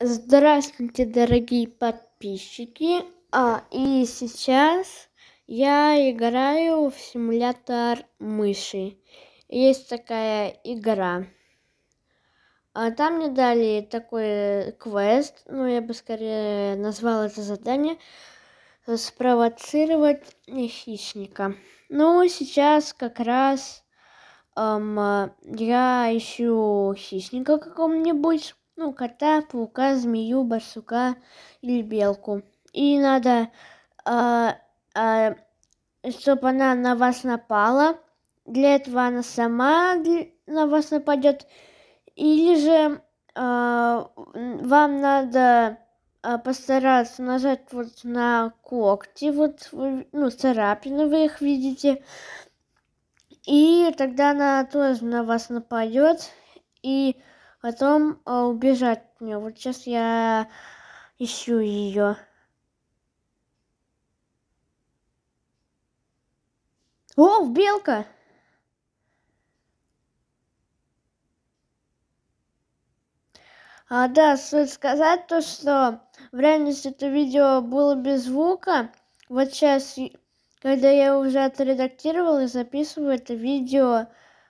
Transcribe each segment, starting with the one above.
Здравствуйте, дорогие подписчики! А, и сейчас я играю в симулятор мыши. Есть такая игра. А там мне дали такой э, квест, ну я бы скорее назвал это задание, спровоцировать хищника. Ну, сейчас как раз эм, э, я ищу хищника какого-нибудь ну, кота, паука, змею, барсука или белку. И надо, а, а, чтобы она на вас напала. Для этого она сама на вас нападет. Или же а, вам надо а, постараться нажать вот на когти, вот, ну, царапины вы их видите. И тогда она тоже на вас нападет. И Потом а, убежать от нее. Вот сейчас я ищу ее. О, белка! А, да, стоит сказать то, что в реальности это видео было без звука. Вот сейчас, когда я уже отредактировал и записываю это видео,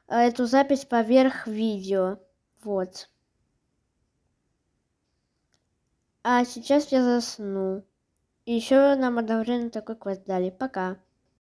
э, эту запись поверх видео. Вот. А сейчас я засну. еще нам одновременно такой квест дали. Пока.